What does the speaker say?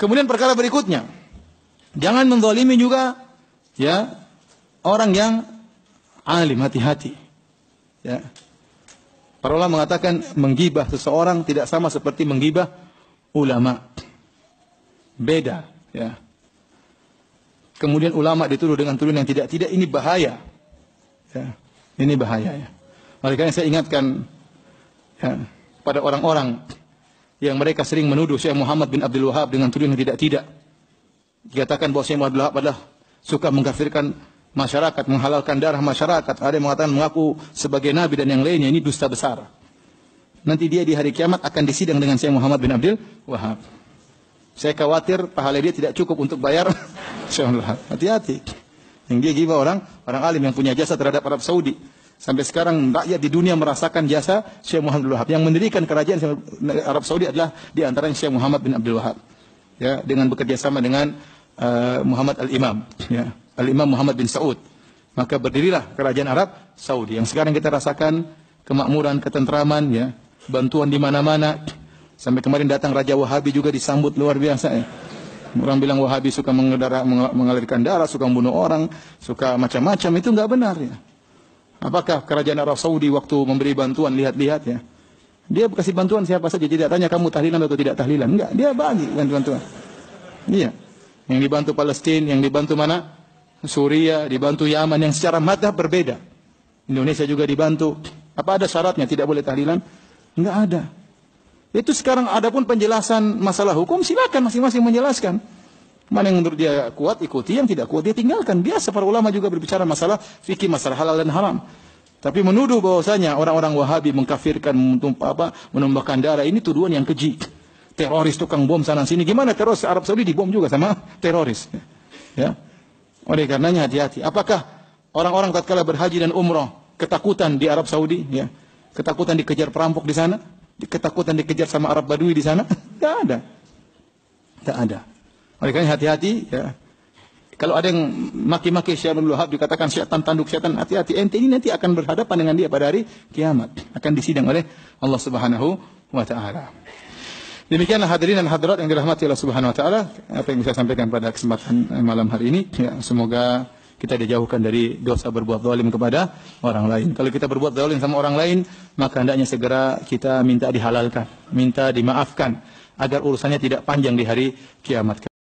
Kemudian perkara berikutnya, jangan mendolimi juga ya orang yang alim hati-hati. Ya. Para ulama mengatakan menggibah seseorang tidak sama seperti menggibah ulama. Beda, ya. Kemudian ulama dituduh dengan tuduhan yang tidak-tidak ini bahaya. Ya. Ini bahaya ya. Oleh saya ingatkan ya, pada orang-orang yang mereka sering menuduh Syekh Muhammad bin Abdul Wahab dengan tuduhan tidak-tidak. Dikatakan bahwa Syekh Muhammad bin Abdul Wahab adalah suka mengkafirkan masyarakat, menghalalkan darah masyarakat. Ada yang mengatakan mengaku sebagai nabi dan yang lainnya ini dusta besar. Nanti dia di hari kiamat akan disidang dengan Syekh Muhammad bin Abdul Wahab. Saya khawatir pahala dia tidak cukup untuk bayar Syekh Muhammad. Hati-hati. Yang dia gibah orang, orang alim yang punya jasa terhadap Arab Saudi. Sampai sekarang rakyat di dunia merasakan jasa Syekh Muhammad bin Wahab. Yang mendirikan kerajaan Arab Saudi adalah di antara Syekh Muhammad bin Abdul Wahab. Ya, dengan bekerja sama dengan uh, Muhammad Al-Imam, ya. Al-Imam Muhammad bin Saud. Maka berdirilah kerajaan Arab Saudi yang sekarang kita rasakan kemakmuran, ketentraman, ya, bantuan di mana-mana. Sampai kemarin datang Raja Wahabi juga disambut luar biasa. Ya. Orang bilang Wahabi suka mengalirkan darah, suka membunuh orang, suka macam-macam itu enggak benar ya. Apakah kerajaan Arab Saudi waktu memberi bantuan lihat-lihat ya? Dia kasih bantuan siapa saja, tidak tanya kamu tahlilan atau tidak tahlilan. Enggak, dia bagi bantuan-bantuan. Iya. Yang dibantu Palestina, yang dibantu mana? Suria, dibantu Yaman yang secara madhab berbeda. Indonesia juga dibantu. Apa ada syaratnya tidak boleh tahlilan? Enggak ada. Itu sekarang ada pun penjelasan masalah hukum, silakan masing-masing menjelaskan. Mana yang menurut dia kuat ikuti, yang tidak kuat dia tinggalkan. Biasa para ulama juga berbicara masalah fikih, masalah halal dan haram. Tapi menuduh bahwasanya orang-orang Wahabi mengkafirkan, menumpah apa, menumbahkan darah ini tuduhan yang keji. Teroris tukang bom sana sini. Gimana teroris Arab Saudi dibom juga sama teroris? Ya. Oleh karenanya hati-hati. Apakah orang-orang tatkala berhaji dan umroh ketakutan di Arab Saudi? Ya. Ketakutan dikejar perampok di sana? Ketakutan dikejar sama Arab Badui di sana? Tidak ada. Tidak ada. Mereka hati-hati. Ya. Kalau ada yang maki-maki Syekh Abdul Wahab dikatakan syaitan tanduk syaitan hati-hati. Ente ini nanti akan berhadapan dengan dia pada hari kiamat. Akan disidang oleh Allah Subhanahu wa taala. Demikianlah hadirin dan hadirat yang dirahmati Allah Subhanahu wa taala, apa yang bisa saya sampaikan pada kesempatan eh, malam hari ini. Ya, semoga kita dijauhkan dari dosa berbuat zalim kepada orang lain. Kalau kita berbuat zalim sama orang lain, maka hendaknya segera kita minta dihalalkan, minta dimaafkan agar urusannya tidak panjang di hari kiamat.